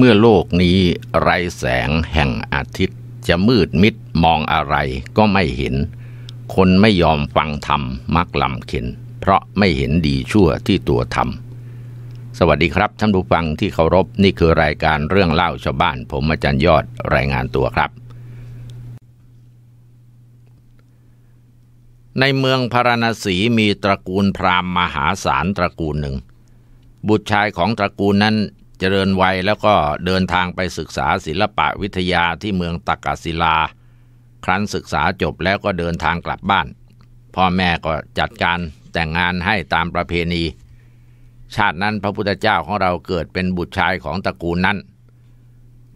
เมื่อโลกนี้ไรแสงแห่งอาทิตย์จะมืดมิดมองอะไรก็ไม่เห็น คนไม่ยอมฟังธรรมมักลำเข็นเพราะไม่เห็นดีชั่วที่ตัวทำสวัสดีครับท่านผู้ฟังที่เคารพนี่คือรายการเรื่องเล่าชาวบ้านผมอาจารย์ยอดรายงานตัวครับ ในเมืองพาราณสีมีตระกูลพราหมณ์มหาศาลตระกูลหนึ่ง บุตรชายของตระกูลนั้นเจริญวัยแล้วก็เดินทางไปศึกษาศิลปะวิทยาที่เมืองตากกศิลา ครั้นศึกษาจบแล้วก็เดินทางกลับบ้าน พ่อแม่ก็จัดการแต่งงานให้ตามประเพณี ชาตินั้นพระพุทธเจ้าของเราเกิดเป็นบุตรชายของตระกูลนั้น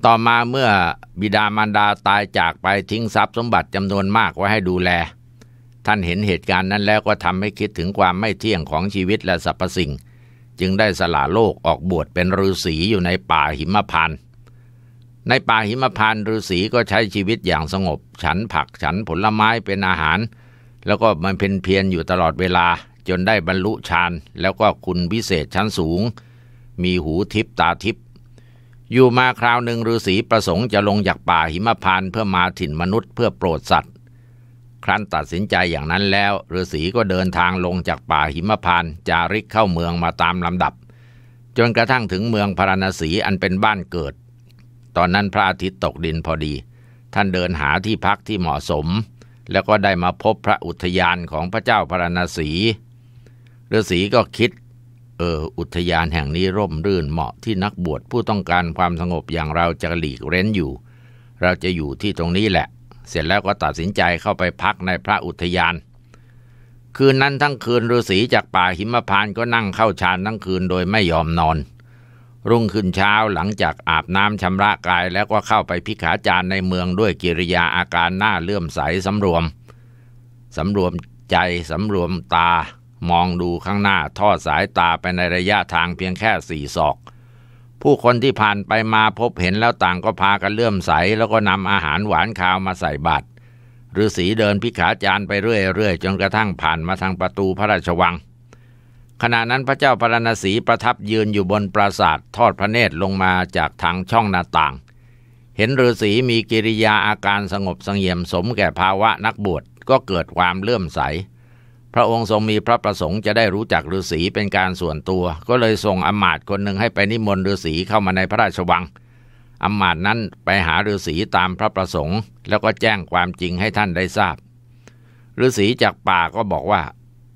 ต่อมาเมื่อบิดามารดาตายจากไปทิ้งทรัพย์สมบัติจำนวนมากไว้ให้ดูแล ท่านเห็นเหตุการณ์นั้นแล้วก็ทำให้คิดถึงความไม่เที่ยงของชีวิต และสรรพสิ่งจึงได้สละโลกออกบวชเป็นฤาษีอยู่ในป่าหิมพานต์ ในป่าหิมพานต์ฤาษีก็ใช้ชีวิตอย่างสงบ ฉันผักฉันผลไม้เป็นอาหาร แล้วก็มันเพนเพียนอยู่ตลอดเวลาจนได้บรรลุฌานแล้วก็คุณพิเศษชั้นสูง มีหูทิพตาทิพอยู่มาคราวหนึ่งฤาษีประสงค์จะลงจากป่าหิมพานต์เพื่อมาถิ่นมนุษย์เพื่อโปรดสัตวครั้นตัดสินใจอย่างนั้นแล้วฤาษีก็เดินทางลงจากป่าหิมพานจาริกเข้าเมืองมาตามลำดับ จนกระทั่งถึงเมืองพาราณสีอันเป็นบ้านเกิด ตอนนั้นพระอาทิตย์ตกดินพอดี ท่านเดินหาที่พักที่เหมาะสม แล้วก็ได้มาพบพระอุทยานของพระเจ้าพาราณสีฤาษีก็คิด เออ อุทยานแห่งนี้ร่มรื่นเหมาะที่นักบวชผู้ต้องการความสงบอย่างเราจะหลีกเร้นอยู่ เราจะอยู่ที่ตรงนี้แหละเสร็จแล้วก็ตัดสินใจเข้าไปพักในพระอุทยาน คืนนั้นทั้งคืนฤาษีจากป่าหิมพานก็นั่งเข้าฌานทั้งคืนโดยไม่ยอมนอน รุ่งขึ้นเช้าหลังจากอาบน้ำชำระกายแล้วก็เข้าไปพิขาจารในเมืองด้วยกิริยาอาการหน้าเลื่อมใสสำรวมสำรวมใจสำรวมตามองดูข้างหน้าทอดสายตาไปในระยะทางเพียงแค่สี่ศอกผู้คนที่ผ่านไปมาพบเห็นแล้วต่างก็พากันเลื่อมใส แล้วก็นำอาหารหวานคาวมาใส่บาตรฤาษีเดินพิขาจารไปเรื่อยๆ จนกระทั่งผ่านมาทางประตูพระราชวัง ขณะนั้นพระเจ้าพระนศีประทับยืนอยู่บนปราสาททอดพระเนตรลงมาจากทางช่องหน้าต่าง เห็นฤาษีมีกิริยาอาการสงบสงเงียมสมแก่ภาวะนักบวชก็เกิดความเลื่อมใสพระองค์ทรงมีพระประสงค์จะได้รู้จักฤาษีเป็นการส่วนตัว ก็เลยส่งอมาตย์คนหนึ่งให้ไปนิมนต์ฤาษีเข้ามาในพระราชวังอมาตย์นั้นไปหาฤาษีตามพระประสงค์ แล้วก็แจ้งความจริงให้ท่านได้ทราบฤาษีจากป่าก็บอกว่า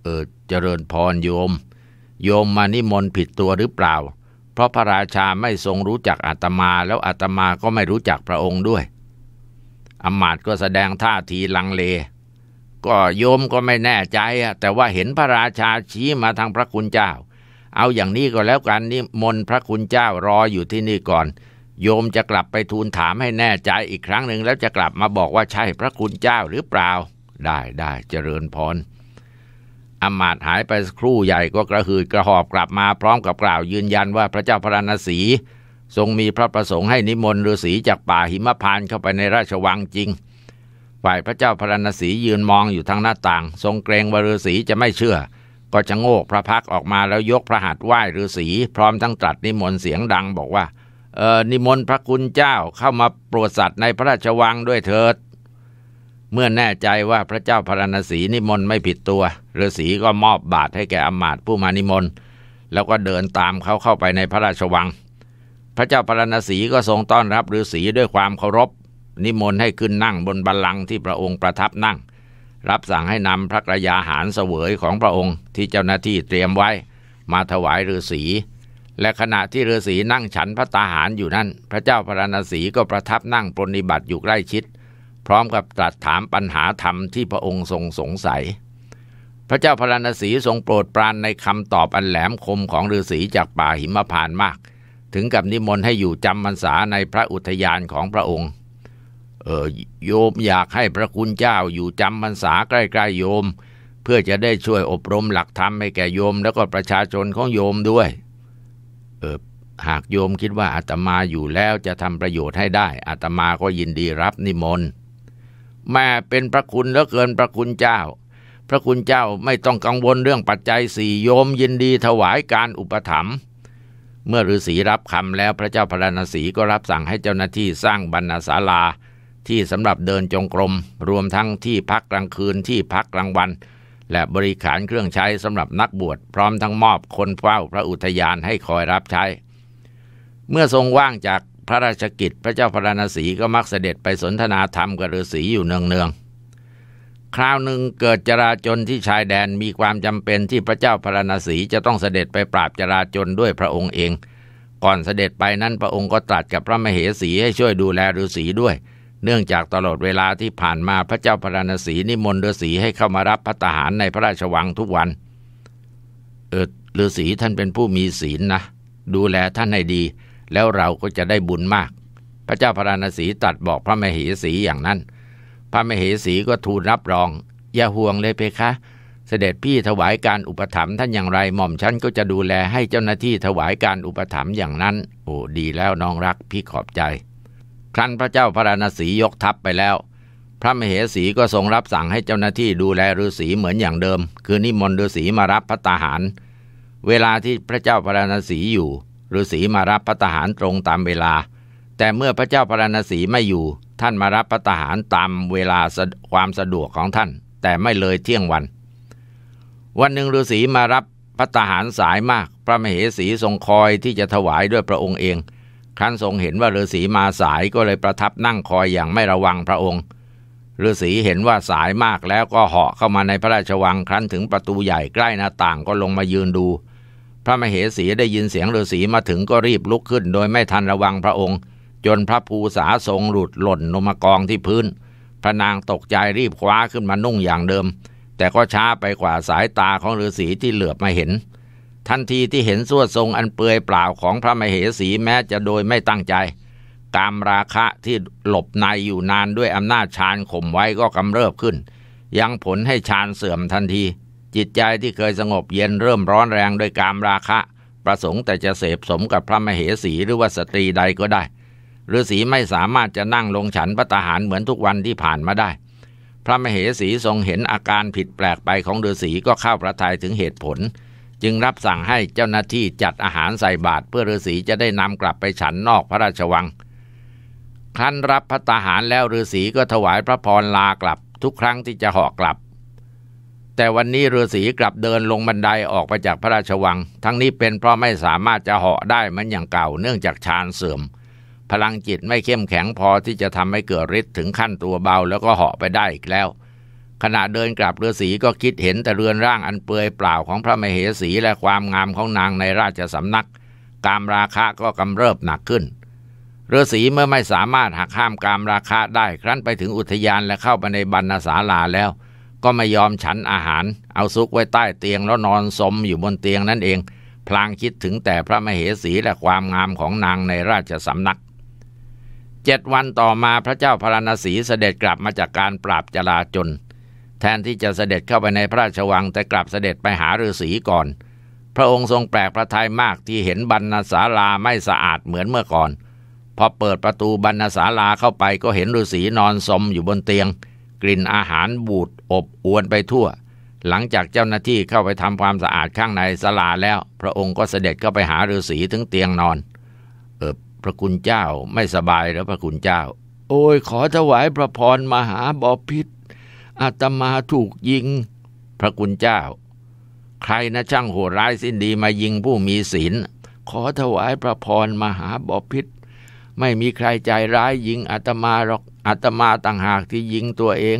เออเจริญพรโยม โยมมานิมนต์ผิดตัวหรือเปล่า เพราะพระราชาไม่ทรงรู้จักอาตมาแล้วอาตมาก็ไม่รู้จักพระองค์ด้วยอมาตย์ก็แสดงท่าทีลังเลก็โยมก็ไม่แน่ใจอะแต่ว่าเห็นพระราชาชี้มาทางพระคุณเจ้า เอาอย่างนี้ก็แล้วกันนี่มนพระคุณเจ้ารออยู่ที่นี่ก่อน โยมจะกลับไปทูลถามให้แน่ใจอีกครั้งหนึ่งแล้วจะกลับมาบอกว่าใช่พระคุณเจ้าหรือเปล่า ได้ได้เจริญพรอมาตหายไปครู่ใหญ่ก็กระหืดกระหอบกลับมาพร้อมกับกล่าวยืนยันว่าพระเจ้าพระนศีทรงมีพระประสงค์ให้นิมนต์ฤาษีจากป่าหิมพานเข้าไปในราชวังจริงฝ่ายพระเจ้าพระนศียืนมองอยู่ทางหน้าต่าง ทรงเกรงวฤาษีจะไม่เชื่อ ก็จะโงกพระพักออกมาแล้วยกพระหัตถ์ไหว้ฤาษีพร้อมทั้งตรัสนิมนต์เสียงดัง บอกว่า เออนิมนต์พระคุณเจ้าเข้ามาโปรดสัตว์ในพระราชวังด้วยเถิด เมื่อแน่ใจว่าพระเจ้าพระนศีนิมนต์ไม่ผิดตัวฤาษีก็มอบบาตรให้แก่อมาตผู้มานิมนต์แล้วก็เดินตามเขาเข้าไปในพระราชวัง พระเจ้าพระนศีก็ทรงต้อนรับฤาษีด้วยความเคารพนิมนต์ให้ขึ้นนั่งบนบัลลังก์ที่พระองค์ประทับนั่ง รับสั่งให้นำพระกระยาหารเสวยของพระองค์ ที่เจ้าหน้าที่เตรียมไว้มาถวายฤาษี และขณะที่ฤาษีนั่งฉันพระตาหารอยู่นั้นพระเจ้าพระนศีก็ประทับนั่งปรนิบัติอยู่ใกล้ชิด พร้อมกับตรัสถามปัญหาธรรมที่พระองค์ทรงสงสัย พระเจ้าพระนศีทรงโปรดปรานในคำตอบอันแหลมคมของฤาษีจากป่าหิมพานมาก ถึงกับนิมนต์ให้อยู่จำมรรษาในพระอุทยานของพระองค์เออโยมอยากให้พระคุณเจ้าอยู่จำพรรษาใกล้ๆโยม เพื่อจะได้ช่วยอบรมหลักธรรมให้แก่โยมแล้วก็ประชาชนของโยมด้วย เออหากโยมคิดว่าอาตมาอยู่แล้วจะทำประโยชน์ให้ได้อาตมาก็ยินดีรับนิมนต์ แม่เป็นพระคุณแล้วเกินพระคุณเจ้าพระคุณเจ้าไม่ต้องกังวลเรื่องปัจจัยสี่โยมยินดีถวายการอุปถัมภ์เมื่อฤาษีรับคำแล้วพระเจ้าพระนศีก็รับสั่งให้เจ้าหน้าที่สร้างบรรณาศาลาที่สำหรับเดินจงกรม รวมทั้งที่พักกลางคืนที่พักกลางวันและบริขารเครื่องใช้สำหรับนักบวชพร้อมทั้งมอบคนเฝ้าพระอุทยานให้คอยรับใช้ เมื่อทรงว่างจากพระราชกิจพระเจ้าพระนศีก็มักเสด็จไปสนทนาธรรมกับฤาษีอยู่เนืองๆคราวหนึ่งเกิดจราจนที่ชายแดนมีความจำเป็นที่พระเจ้าพระนศีจะต้องเสด็จไปปราบจราจนด้วยพระองค์เอง ก่อนเสด็จไปนั้นพระองค์ก็ตรัสกับพระมเหสีให้ช่วยดูแลฤาษีด้วยเนื่องจากตลอดเวลาที่ผ่านมาพระเจ้าพระนศีนิมนต์ฤาษีให้เข้ามารับพระทหารในพระราชวังทุกวันเออฤาษีท่านเป็นผู้มีศีลนะดูแลท่านให้ดีแล้วเราก็จะได้บุญมาก พระเจ้าพระนศีตัดบอกพระมเหสีอย่างนั้น พระมเหสีก็ทูลรับรอง อย่าห่วงเลยเพคะ เสด็จพี่ถวายการอุปถัมภ์ท่านอย่างไรหม่อมฉันก็จะดูแลให้เจ้าหน้าที่ถวายการอุปถัมภ์อย่างนั้น โอ้ดีแล้วน้องรักพี่ขอบใจครั้นพระเจ้าพระราศียกทัพไปแล้ว พระมเหสีก็ทรงรับสั่งให้เจ้าหน้าที่ดูแลฤาษีเหมือนอย่างเดิม คือนิมนต์ฤาษีมารับพระตาหาร เวลาที่พระเจ้าพระราศีอยู่ฤาษีมารับพระตาหารตรงตามเวลา แต่เมื่อพระเจ้าพระราศีไม่อยู่ ท่านมารับพระตาหารตามเวลาความสะดวกของท่าน แต่ไม่เลยเที่ยงวัน วันหนึ่งฤาษีมารับพระตาหารสายมาก พระมเหสีทรงคอยที่จะถวายด้วยพระองค์เองครั้นทรงเห็นว่าฤาษีมาสายก็เลยประทับนั่งคอยอย่างไม่ระวังพระองค์ฤาษีเห็นว่าสายมากแล้วก็เหาะเข้ามาในพระราชวังครั้นถึงประตูใหญ่ใกล้หน้าต่างก็ลงมายืนดู พระมเหสีได้ยินเสียงฤาษีมาถึงก็รีบลุกขึ้นโดยไม่ทันระวังพระองค์ จนพระภูษาทรงหลุดหล่นลงมากองที่พื้น พระนางตกใจรีบคว้าขึ้นมานุ่งอย่างเดิม แต่ก็ช้าไปกว่าสายตาของฤาษีที่เหลือบมาเห็นทันทีที่เห็นสวดทรงอันเปือยเปล่าของพระมเหสีแม้จะโดยไม่ตั้งใจ กามราคะที่หลบในอยู่นานด้วยอำนาจฌานข่มไว้ก็กำเริบขึ้น ยังผลให้ฌานเสื่อมทันที จิตใจที่เคยสงบเย็นเริ่มร้อนแรงด้วยกามราคะ ประสงค์แต่จะเสพสมกับพระมเหสีหรือว่าสตรีใดก็ได้ฤาษีไม่สามารถจะนั่งลงฉันพระตาหารเหมือนทุกวันที่ผ่านมาได้ พระมเหสีทรงเห็นอาการผิดแปลกไปของฤาษีก็เข้าพระทัยถึงเหตุผลจึงรับสั่งให้เจ้าหน้าที่จัดอาหารใส่บาตรเพื่อฤาษีจะได้นำกลับไปฉันนอกพระราชวังครั้นรับพระตาหารแล้วฤาษีก็ถวายพระพรลากลับ ทุกครั้งที่จะหอกกลับ แต่วันนี้ฤาษีกลับเดินลงบันไดออกไปจากพระราชวัง ทั้งนี้เป็นเพราะไม่สามารถจะหาะได้มันอย่างเก่าเนื่องจากฌานเสื่อม พลังจิตไม่เข้มแข็งพอที่จะทำให้เกิดฤทธิ์ถึงขั้นตัวเบาแล้วก็หาะไปได้อีกแล้วขณะเดินกลับเรือสีก็คิดเห็นแต่เรือนร่างอันเปือยเปล่าของพระมเหสีและความงามของนางในราชสำนักกามราคะก็กำเริบหนักขึ้นเรือสีเมื่อไม่สามารถหักห้ามกามราคะได้ครั้นไปถึงอุทยานและเข้าไปในบรรณศาลาแล้วก็ไม่ยอมฉันอาหารเอาซุกไว้ใต้เตียงแล้วนอนสมอยู่บนเตียง นั่นเอง พลางคิดถึงแต่พระมเหสีและความงามของนางในราชสำนักเจ็ดวันต่อมาพระเจ้าพระณสีเสด็จกลับมาจากการปราบจลาจนแทนที่จะเสด็จเข้าไปในพระราชวังแต่กลับเสด็จไปหาฤาษีก่อน พระองค์ทรงแปลกพระทัยมากที่เห็นบรรณศาลาไม่สะอาดเหมือนเมื่อก่อนพอเปิดประตูบรรณศาลาเข้าไปก็เห็นฤาษีนอนสมอยู่บนเตียง กลิ่นอาหารบูดอบอวนไปทั่ว หลังจากเจ้าหน้าที่เข้าไปทำความสะอาดข้างในศาลาแล้ว พระองค์ก็เสด็จเข้าไปหาฤาษีถึงเตียงนอน เออพระคุณเจ้าไม่สบายหรือพระคุณเจ้า โอ้ยขอถวายพระพรมหาบอพิษอาตมาถูกยิง พระคุณเจ้า ใครนะช่างโหดร้ายสิ้นดีมายิงผู้มีศีลขอถวายพระพรมหาบพิษ ไม่มีใครใจร้ายยิงอาตมาหรอกอาตมาต่างหากที่ยิงตัวเอง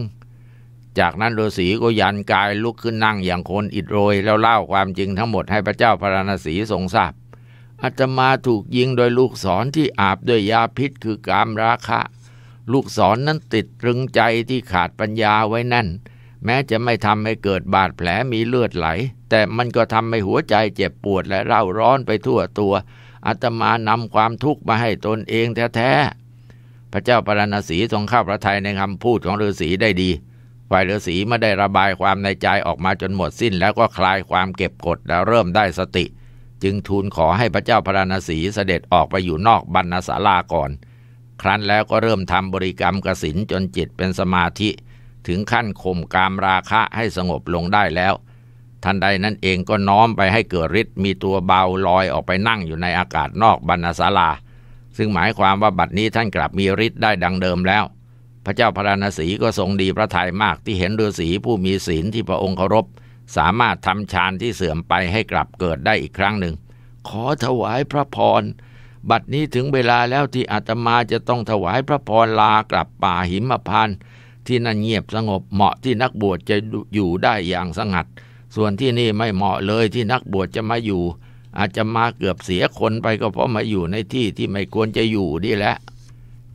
จากนั้นฤาษีก็ยันกายลุกขึ้นนั่งอย่างคนอิดโรยแล้วเล่าความจริงทั้งหมดให้พระเจ้าพระรศีทรงทราบอาตมาถูกยิงโดยลูกศรที่อาบด้วยยาพิษคือกามราคะลูกศรนนั้นติดตรึงใจที่ขาดปัญญาไว้นั่น แม้จะไม่ทำให้เกิดบาดแผลมีเลือดไหล แต่มันก็ทำให้หัวใจเจ็บปวดและเร่าร้อนไปทั่วตัวอาตมานำความทุกข์มาให้ตนเองแท้ๆ พระเจ้าปรณสีทรงข้าพระทัยในคำพูดของฤาษีได้ดีฝ่ายฤาษีไม่ได้ระบายความในใจออกมาจนหมดสิ้นแล้วก็คลายความเก็บกดแล้วเริ่มได้สติ จึงทูลขอให้พระเจ้าพระนศีเสด็จออกไปอยู่นอกบรรณศาลาก่อนครั้นแล้วก็เริ่มทำบริกรรมกสินจนจิตเป็นสมาธิ ถึงขั้นข่มกามราคะให้สงบลงได้แล้ว ทันใดนั้นเองก็น้อมไปให้เกิดฤทธิ์มีตัวเบาลอยออกไปนั่งอยู่ในอากาศนอกบรรณศาลาซึ่งหมายความว่าบัดนี้ท่านกลับมีฤทธิ์ได้ดังเดิมแล้ว พระเจ้าพระนศีก็ทรงดีพระทัยมากที่เห็นฤาษีผู้มีศีลที่พระองค์เคารพ สามารถทำฌานที่เสื่อมไปให้กลับเกิดได้อีกครั้งหนึ่ง ขอถวายพระพรบัดนี้ถึงเวลาแล้วที่อาตมาจะต้องถวายพระพรลากลับป่าหิมพานที่นั่นเงียบสงบเหมาะที่นักบวชจะอยู่ได้อย่างสงัด ส่วนที่นี่ไม่เหมาะเลยที่นักบวชจะมาอยู่ อาจจะมาเกือบเสียคนไปก็เพราะมาอยู่ในที่ที่ไม่ควรจะอยู่นี่แหละ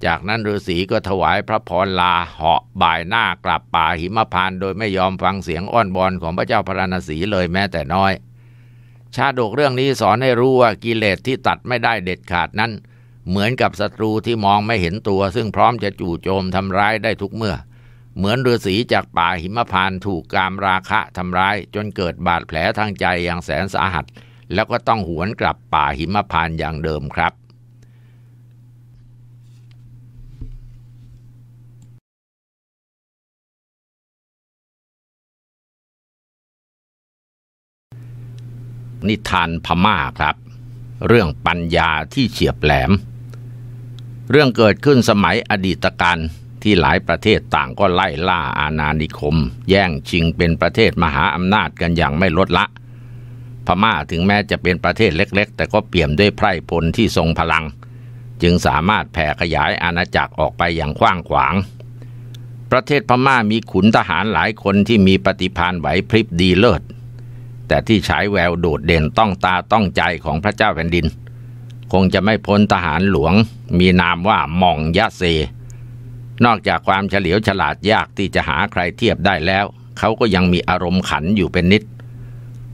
จากนั้นฤาษีก็ถวายพระพรลาเหาะบ่ายหน้ากลับป่าหิมพานโดยไม่ยอมฟังเสียงอ้อนบอนของพระเจ้าพระนศีเลยแม้แต่น้อยชาดกเรื่องนี้สอนให้รู้ว่ากิเลสที่ตัดไม่ได้เด็ดขาดนั้น เหมือนกับศัตรูที่มองไม่เห็นตัว ซึ่งพร้อมจะจู่โจมทำร้ายได้ทุกเมื่อ เหมือนฤาษีจากป่าหิมพานถูกกามราคะทำร้าย จนเกิดบาดแผลทางใจอย่างแสนสาหัส แล้วก็ต้องหวนกลับป่าหิมพานอย่างเดิมครับนิทานพม่าครับ เรื่องปัญญาที่เฉียบแหลม เรื่องเกิดขึ้นสมัยอดีตการที่หลายประเทศต่างก็ไล่ล่าอาณานิคม แย่งชิงเป็นประเทศมหาอำนาจกันอย่างไม่ลดละ พม่าถึงแม้จะเป็นประเทศเล็กๆ แต่ก็เปี่ยมด้วยไพร่พลที่ทรงพลัง จึงสามารถแผ่ขยายอาณาจักรออกไปอย่างกว้างขวาง ประเทศพม่ามีขุนทหารหลายคนที่มีปฏิพานไหวพริบดีเลิศแต่ที่ฉายแววโดดเด่นต้องตาต้องใจของพระเจ้าแผ่นดิน คงจะไม่พ้นทหารหลวง มีนามว่าหม่องยะเซ นอกจากความเฉลียวฉลาดยากที่จะหาใครเทียบได้แล้วเขาก็ยังมีอารมณ์ขันอยู่เป็นนิด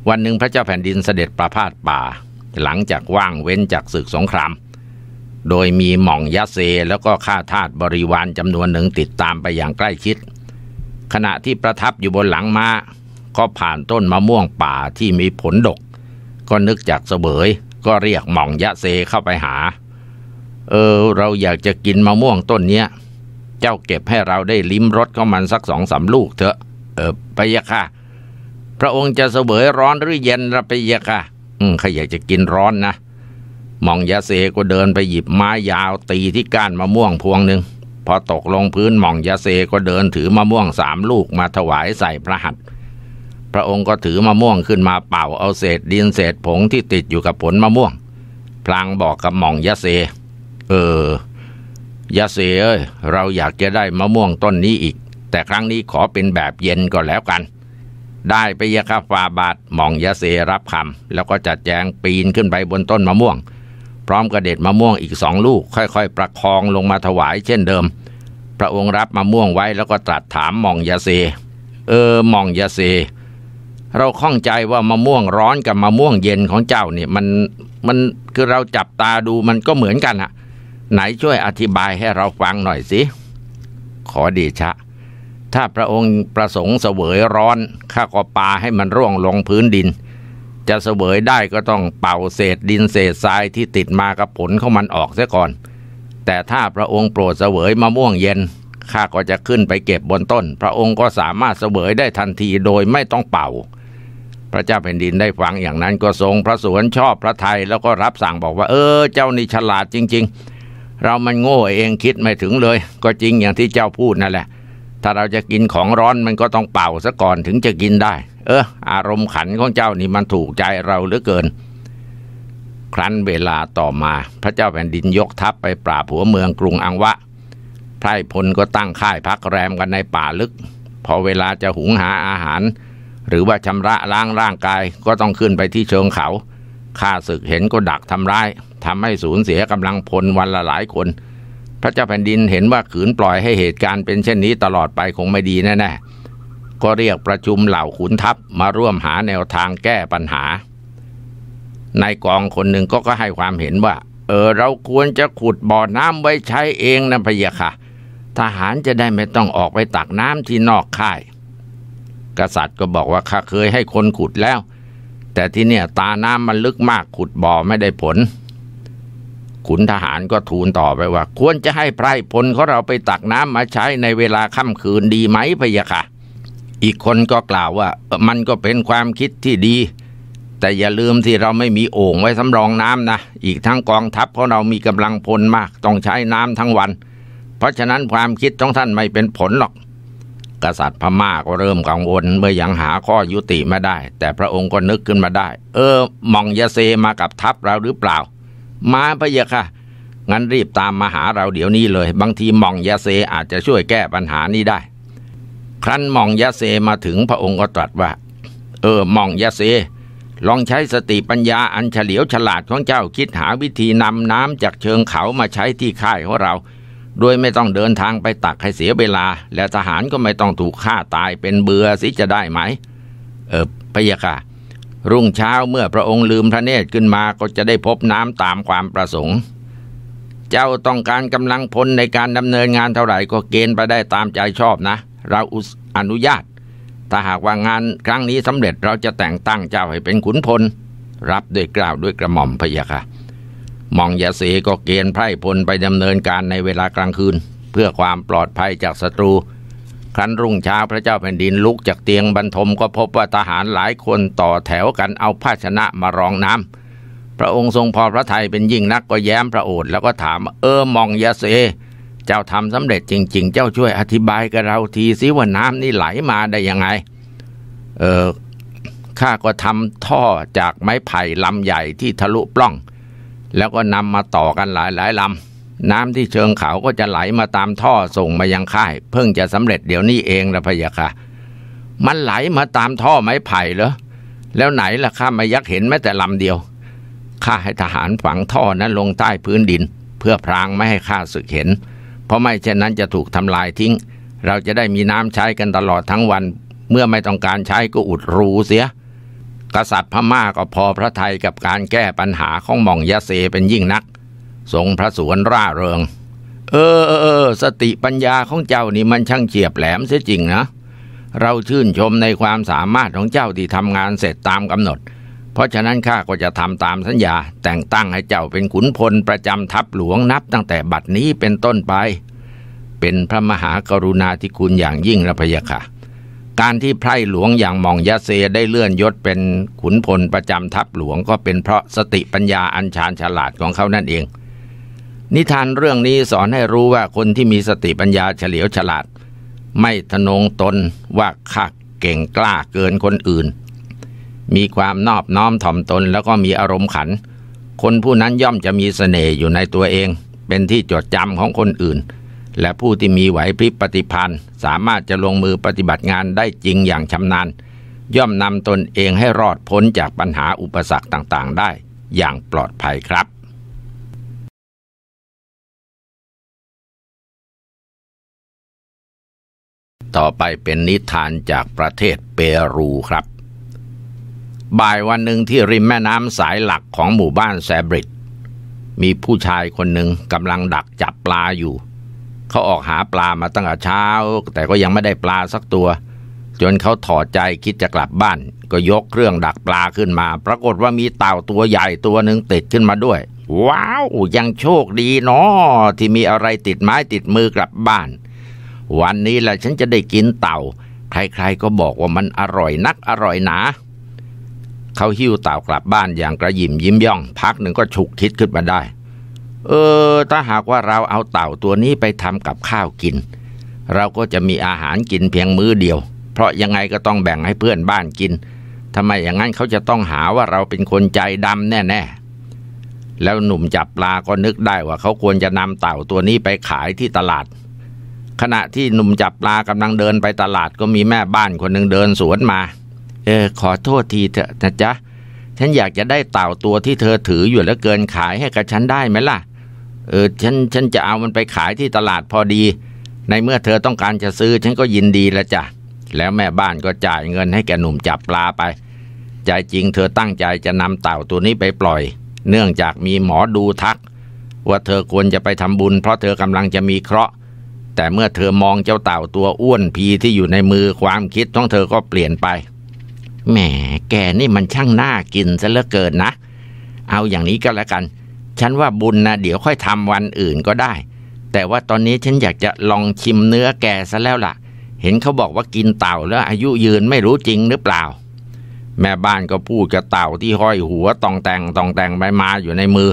วันหนึ่งพระเจ้าแผ่นดินเสด็จประพาสป่า หลังจากว่างเว้นจากศึกสงครามโดยมีหม่องยะเซแล้วก็ข้าทาสบริวารจำนวนหนึ่งติดตามไปอย่างใกล้ชิด ขณะที่ประทับอยู่บนหลังมา้าก็ผ่านต้นมะม่วงป่าที่มีผลดก ก็นึกจากเสบย ก็เรียกหม่องยะเซเข้าไปหา เออ เราอยากจะกินมะม่วงต้นเนี้ย เจ้าเก็บให้เราได้ลิ้มรสของมันสักสองสาลูกเถอะ เออ ไปยะค่ะ พระองค์จะเสบยร้อนหรือเย็นราไปยะค่ะ อืม ข้าอยากจะกินร้อนนะ หม่องยะเซก็เดินไปหยิบไม้ยาว ตีที่ก้านมะม่วงพวงหนึ่ง พอตกลงพื้นหม่องยะเซก็เดินถือมะม่วงสามลูกมาถวายใส่พระหัตถ์ระองค์ก็ถือมะม่วงขึ้นมาเป่าเอาเศษดินเศษ ผงที่ติดอยู่กับผลมะม่วง พลางบอกกับหม่องยะเซเออยะเซเอ้ย เราอยากจะได้มะม่วงต้นนี้อีก แต่ครั้งนี้ขอเป็นแบบเย็นก็แล้วกัน ได้ไปยะคาฟาบาทหม่องยะเซรับคำแล้วก็จัดแจงปีนขึ้นไปบนต้นมะม่วง พร้อมกระเด็ดมะม่วงอีกสองลูก ค่อยๆ ประคองลงมาถวายเช่นเดิม พระองค์รับมะม่วงไว้แล้วก็ตรัสถามหม่องยะเซเออ หม่องยะเซเราข้องใจว่ามะม่วงร้อนกับมะม่วงเย็นของเจ้าเนี่ยมันมันคือเราจับตาดูมันก็เหมือนกันอะไหนช่วยอธิบายให้เราฟังหน่อยสิขอดีชะ ถ้าพระองค์ประสงค์เสวยร้อนข้าก็ปาให้มันร่วงลงพื้นดิน จะเสวยได้ก็ต้องเป่าเศษดินเศษทรายที่ติดมากับผลของมันออกเสียก่อน แต่ถ้าพระองค์โปรดเสวยมะม่วงเย็นข้าก็จะขึ้นไปเก็บบนต้น พระองค์ก็สามารถเสวยได้ทันทีโดยไม่ต้องเป่าพระเจ้าแผ่นดินได้ฟังอย่างนั้นก็ทรงพระสวนชอบพระไทย แล้วก็รับสั่งบอกว่า เออเจ้านี่ฉลาดจริงๆ เรามันโง่เองคิดไม่ถึงเลย ก็จริงอย่างที่เจ้าพูดนั่นแหละ ถ้าเราจะกินของร้อนมันก็ต้องเป่าซะก่อนถึงจะกินได้ เออ อารมณ์ขันของเจ้านี่มันถูกใจเราเหลือเกิน ครั้นเวลาต่อมา พระเจ้าแผ่นดินยกทัพไปปราบหัวเมืองกรุงอังวะไพรพลก็ตั้งค่ายพักแรมกันในป่าลึก พอ เวลาจะหุงหาอาหารหรือว่าชำระล้างร่างกายก็ต้องขึ้นไปที่เชิงเขา ข้าศึกเห็นก็ดักทำร้าย ทำให้สูญเสียกำลังพลวันละหลายคน พระเจ้าแผ่นดินเห็นว่าขืนปล่อยให้เหตุการณ์เป็นเช่นนี้ตลอดไปคงไม่ดีแน่ๆ ก็เรียกประชุมเหล่าขุนทัพมาร่วมหาแนวทางแก้ปัญหา ในกองคนหนึ่งก็ก็ให้ความเห็นว่า เออเราควรจะขุดบ่อน้ำไว้ใช้เองนะพะยะค่ะ ทหารจะได้ไม่ต้องออกไปตักน้ำที่นอกค่ายกษัตริย์ก็บอกว่าข้าเคยให้คนขุดแล้ว แต่ที่เนี่ยตาน้ำมันลึกมาก ขุดบ่อไม่ได้ผล ขุนทหารก็ทูลต่อไปว่าควรจะให้ไพรพลของเราไปตักน้ำมาใช้ในเวลาค่ำคืนดีไหมพะยะค่ะ อีกคนก็กล่าวว่า มันก็เป็นความคิดที่ดี แต่อย่าลืมที่เราไม่มีโอ่งไว้สำรองน้ำนะ อีกทั้งกองทัพของเรามีกำลังพลมากต้องใช้น้ำทั้งวัน เพราะฉะนั้นความคิดของท่านไม่เป็นผลหรอกกษัตริย์พม่าก็เริ่มกังวลเมื่อยังหาข้อยุติไม่ได้ แต่พระองค์ก็นึกขึ้นมาได้ เออมองยาเซมากับทัพเราหรือเปล่ามาพะยะค่ะงั้นรีบตามมาหาเราเดี๋ยวนี้เลย บางทีมองยาเซอาจจะช่วยแก้ปัญหานี้ได้ ครั้นมองยาเซมาถึงพระองค์ก็ตรัสว่า เออมองยาเซลองใช้สติปัญญาอันเฉลียวฉลาดของเจ้าคิดหาวิธีนำน้ำจากเชิงเขามาใช้ที่ค่ายของเราโดยไม่ต้องเดินทางไปตักให้เสียเวลา และทหารก็ไม่ต้องถูกฆ่าตายเป็นเบื่อสิ จะได้ไหม เออพะยะค่ะรุ่งเช้าเมื่อพระองค์ลืมพระเนตรขึ้นมาก็จะได้พบน้ำตามความประสงค์ เจ้าต้องการกำลังพลในการดำเนินงานเท่าไหร่ก็เกณฑ์ไปได้ตามใจชอบนะ เราอนุญาต ถ้าหากว่างานครั้งนี้สำเร็จเราจะแต่งตั้งเจ้าให้เป็นขุนพล รับด้วยกล่าวด้วยกระหม่อมพะยะค่ะมองยาสีก็เกณฑ์ไพร่พลไปดำเนินการในเวลากลางคืน เพื่อความปลอดภัยจากศัตรู ครั้นรุ่งเช้าพระเจ้าแผ่นดินลุกจากเตียงบรรทมก็พบว่าทหารหลายคนต่อแถวกันเอาภาชนะมารองน้ำพระองค์ทรงพอพระทัยเป็นยิ่งนักก็แย้มพระโอษฐ์แล้วก็ถามเออมองยาเส เจ้าทำสำเร็จจริง ๆ เจ้าช่วยอธิบายกับเราทีสิว่าน้ำนี่ไหลมาได้ยังไงเออข้าก็ทำท่อจากไม้ไผ่ลำใหญ่ที่ทะลุปล้องแล้วก็นำมาต่อกันหลายหลายลำน้ำที่เชิงเขาก็จะไหลมาตามท่อส่งมายังค่าย เพิ่งจะสำเร็จเดี๋ยวนี้เองละพะยะค่ะ มันไหลมาตามท่อไม้ไผ่เหรอ แล้วไหนล่ะข้าไม่ยักเห็นแม้แต่ลำเดียวข้าให้ทหารฝังท่อนั้นลงใต้พื้นดิน เพื่อพรางไม่ให้ข้าสึกเห็น เพราะไม่เช่นนั้นจะถูกทำลายทิ้ง เราจะได้มีน้ำใช้กันตลอดทั้งวัน เมื่อไม่ต้องการใช้ก็อุดรูเสียกษัตริย์พม่าก็พอพระทัยกับการแก้ปัญหาของหม่องยะเซเป็นยิ่งนักทรงพระสวนร่าเริง เออเออเออ สติปัญญาของเจ้านี่มันช่างเฉียบแหลมเสียจริงนะ เราชื่นชมในความสามารถของเจ้าที่ทำงานเสร็จตามกำหนด เพราะฉะนั้นข้าก็จะทำตามสัญญา แต่งตั้งให้เจ้าเป็นขุนพลประจำทัพหลวงนับตั้งแต่บัดนี้เป็นต้นไป เป็นพระมหากรุณาธิคุณอย่างยิ่งละพะยะค่ะการที่ไพร่หลวงอย่างมองยะเซได้เลื่อนยศเป็นขุนพลประจำทัพหลวงก็เป็นเพราะสติปัญญาอันชาญฉลาดของเขานั่นเอง นิทานเรื่องนี้สอนให้รู้ว่าคนที่มีสติปัญญาเฉลียวฉลาด ไม่ทนงตนว่าขักเก่งกล้าเกินคนอื่น มีความนอบน้อมถ่อมตนแล้วก็มีอารมณ์ขัน คนผู้นั้นย่อมจะมีเสน่ห์อยู่ในตัวเอง เป็นที่จดจำของคนอื่นและผู้ที่มีไหวพริบปฏิพันธ์สามารถจะลงมือปฏิบัติงานได้จริงอย่างชำนาญ ย่อมนำตนเองให้รอดพ้นจากปัญหาอุปสรรคต่างๆได้อย่างปลอดภัยครับ ต่อไปเป็นนิทานจากประเทศเปรูครับบ่ายวันหนึ่งที่ริมแม่น้ำสายหลักของหมู่บ้านแซบริดมีผู้ชายคนหนึ่งกำลังดักจับปลาอยู่เขาออกหาปลามาตั้งแต่เช้า แต่ก็ยังไม่ได้ปลาสักตัว จนเขาถอดใจคิดจะกลับบ้าน ก็ยกเครื่องดักปลาขึ้นมาปรากฏว่ามีเต่าตัวใหญ่ตัวหนึ่งติดขึ้นมาด้วย ว้าว ยังโชคดีเนาะที่มีอะไรติดไม้ติดมือกลับบ้าน วันนี้แหละฉันจะได้กินเต่า ใครๆก็บอกว่ามันอร่อยนักอร่อยหนาเขาหิ้วเต่ากลับบ้านอย่างกระยิมยิ้มย่อง พักหนึ่งก็ฉุกคิดขึ้นมาได้เออถ้าหากว่าเราเอาเต่าตัวนี้ไปทำกับข้าวกิน เราก็จะมีอาหารกินเพียงมื้อเดียว เพราะยังไงก็ต้องแบ่งให้เพื่อนบ้านกินทำไมอย่างนั้นเขาจะต้องหาว่าเราเป็นคนใจดำแน่ ๆ แล้วหนุ่มจับปลาก็นึกได้ว่าเขาควรจะนำเต่าตัวนี้ไปขายที่ตลาด ขณะที่หนุ่มจับปลากำลังเดินไปตลาดก็มีแม่บ้านคนหนึ่งเดินสวนมาเออขอโทษทีเถอะนะจ๊ะ ฉันอยากจะได้เต่าตัวที่เธอถืออยู่แล้วเกินขายให้กับฉันได้ไหมล่ะเออฉันฉันจะเอามันไปขายที่ตลาดพอดี ในเมื่อเธอต้องการจะซื้อฉันก็ยินดีแล้วจ้ะ แล้วแม่บ้านก็จ่ายเงินให้แกหนุ่มจับปลาไป ใจจริงเธอตั้งใจจะนำเต่าตัวนี้ไปปล่อย เนื่องจากมีหมอดูทัก ว่าเธอควรจะไปทำบุญ เพราะเธอกำลังจะมีเคราะห์แต่เมื่อเธอมองเจ้าเต่าตัวอ้วนพีที่อยู่ในมือความคิดของเธอก็เปลี่ยนไปแหมแกนี่มันช่างน่ากินซะเหลือเกินนะ เอาอย่างนี้ก็แล้วกันฉันว่าบุญนะเดี๋ยวค่อยทำวันอื่นก็ได้ แต่ว่าตอนนี้ฉันอยากจะลองชิมเนื้อแกซะแล้วล่ะ เห็นเขาบอกว่ากินเต่าแล้วอายุยืนไม่รู้จริงหรือเปล่า แม่บ้านก็พูดกับเต่าที่ห้อยหัวตองแต่งตองแต่งไปมาอยู่ในมือ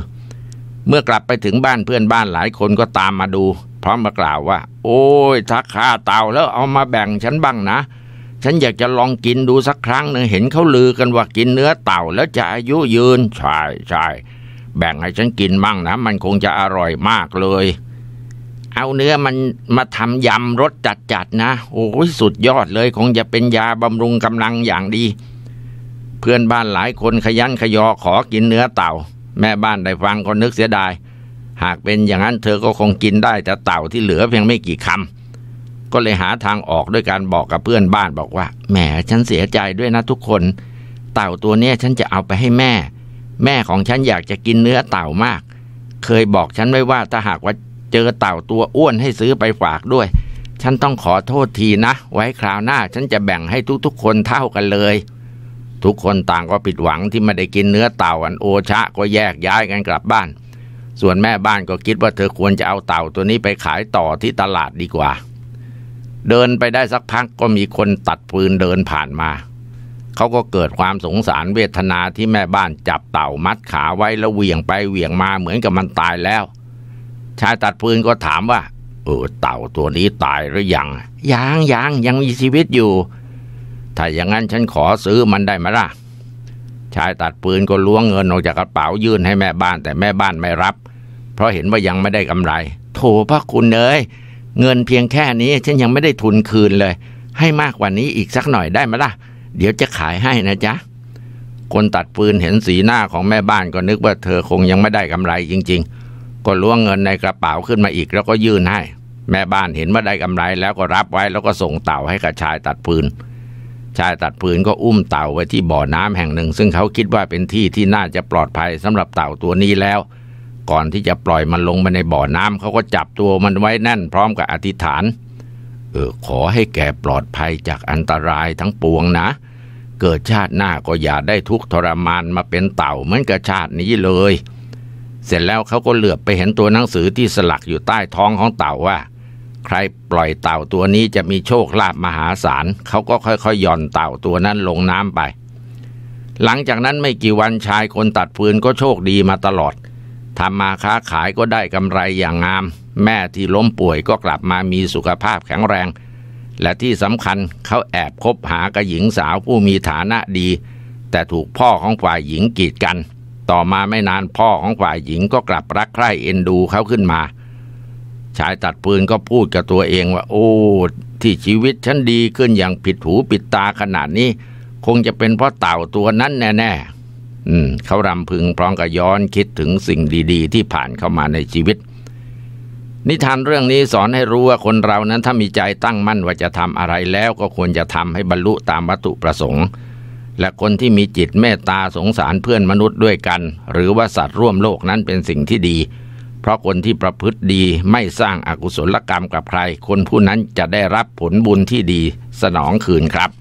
เมื่อกลับไปถึงบ้านเพื่อนบ้านหลายคนก็ตามมาดูพร้อมมากล่าวว่า โอ้ยทักข้าเต่าแล้วเอามาแบ่งฉันบ้างนะ ฉันอยากจะลองกินดูสักครั้งหนึ่งเห็นเขาลือกันว่ากินเนื้อเต่า แล้วจะอายุยืนใช่ใช่ใแบ่งให้ฉันกินบ้างนะ มันคงจะอร่อยมากเลย เอาเนื้อมันมาทำยำรสจัดๆนะโอ้ยสุดยอดเลยคงจะเป็นยาบำรุงกำลังอย่างดี เพื่อนบ้านหลายคนขยันขยอขอกินเนื้อเต่า แม่บ้านได้ฟังก็นึกเสียดายหากเป็นอย่างนั้นเธอก็คงกินได้ แต่เต่าที่เหลือเพียงไม่กี่คำก็เลยหาทางออกด้วยการบอกกับเพื่อนบ้านบอกว่าแหมฉันเสียใจด้วยนะทุกคน เต่าตัวนี้ฉันจะเอาไปให้แม่แม่ของฉันอยากจะกินเนื้อเต่ามาก เคยบอกฉันไว้ว่าถ้าหากว่าเจอเต่าตัวอ้วนให้ซื้อไปฝากด้วย ฉันต้องขอโทษทีนะไว้คราวหน้าฉันจะแบ่งให้ทุก ๆ คนเท่ากันเลย ทุกคนต่างก็ผิดหวังที่ไม่ได้กินเนื้อเต่าอันโอชะก็แยกย้ายกันกลับบ้าน ส่วนแม่บ้านก็คิดว่าเธอควรจะเอาเต่าตัวนี้ไปขายต่อที่ตลาดดีกว่า เดินไปได้สักพักก็มีคนตัดฟืนเดินผ่านมาเขาก็เกิดความสงสารเวทนาที่แม่บ้านจับเต่ามัดขาไว้แล้วเหวี่ยงไปเหวี่ยงมาเหมือนกับมันตายแล้ว ชายตัดปืนก็ถามว่า เออเต่าตัวนี้ตายหรือยัง ยังยังยังมีชีวิตอยู่ ถ้าอย่างนั้นฉันขอซื้อมันได้ไหมล่ะ ชายตัดปืนก็ล้วงเงินออกจากกระเป๋ายื่นให้แม่บ้านแต่แม่บ้านไม่รับ เพราะเห็นว่ายังไม่ได้กำไรโถพระคุณเนย เงินเพียงแค่นี้ฉันยังไม่ได้ทุนคืนเลย ให้มากกว่านี้อีกสักหน่อยได้ไหมล่ะเดี๋ยวจะขายให้นะจ๊ะ คนตัดปืนเห็นสีหน้าของแม่บ้านก็นึกว่าเธอคงยังไม่ได้กำไรจริง ๆ ก็ล้วงเงินในกระเป๋าขึ้นมาอีกแล้วก็ยื่นให้ แม่บ้านเห็นว่าได้กำไรแล้วก็รับไว้แล้วก็ส่งเต่าให้กับชายตัดปืน ชายตัดปืนก็อุ้มเต่าไว้ที่บ่อน้ำแห่งหนึ่ง ซึ่งเขาคิดว่าเป็นที่ที่น่าจะปลอดภัยสำหรับเต่าตัวนี้แล้ว ก่อนที่จะปล่อยมันลงไปในบ่อน้ำเขาก็จับตัวมันไว้แน่นพร้อมกับอธิษฐาน เออขอให้แกปลอดภัยจากอันตรายทั้งปวงนะเกิดชาติหน้าก็อย่าได้ทุกทรมานมาเป็นเต่าเหมือนกับชาตินี้เลย เสร็จแล้วเขาก็เหลือบไปเห็นตัวหนังสือที่สลักอยู่ใต้ท้องของเต่าว่า ใครปล่อยเต่าตัวนี้จะมีโชคลาภมหาศาลเขาก็ค่อยๆหย่อนเต่าตัวนั้นลงน้ำไป หลังจากนั้นไม่กี่วันชายคนตัดฟืนก็โชคดีมาตลอดทำมาค้าขายก็ได้กำไรอย่างงาม แม่ที่ล้มป่วยก็กลับมามีสุขภาพแข็งแรงและที่สำคัญเขาแอบคบหากับหญิงสาวผู้มีฐานะดี แต่ถูกพ่อของฝ่ายหญิงกีดกัน ต่อมาไม่นานพ่อของฝ่ายหญิงก็กลับรักใคร่เอ็นดูเขาขึ้นมา ชายตัดปืนก็พูดกับตัวเองว่า โอ้ที่ชีวิตฉันดีขึ้นอย่างผิดหูผิดตาขนาดนี้ คงจะเป็นเพราะเต่าตัวนั้นแน่ ๆ อืมเขารำพึงพร้อมกับย้อนคิดถึงสิ่งดี ๆ ที่ผ่านเข้ามาในชีวิตเนิทานเรื่องนี้สอนให้รู้ว่าคนเรานั้นถ้ามีใจตั้งมั่นว่าจะทำอะไรแล้วก็ควรจะทำให้บรรลุตามวัตถุประสงค์ และคนที่มีจิตเมตตาสงสารเพื่อนมนุษย์ด้วยกัน หรือว่าสัตว์ร่วมโลกนั้นเป็นสิ่งที่ดี เพราะคนที่ประพฤติดีไม่สร้างอากุศลกรรมกับใครคนผู้นั้นจะได้รับผลบุญที่ดีสนองคืนครับ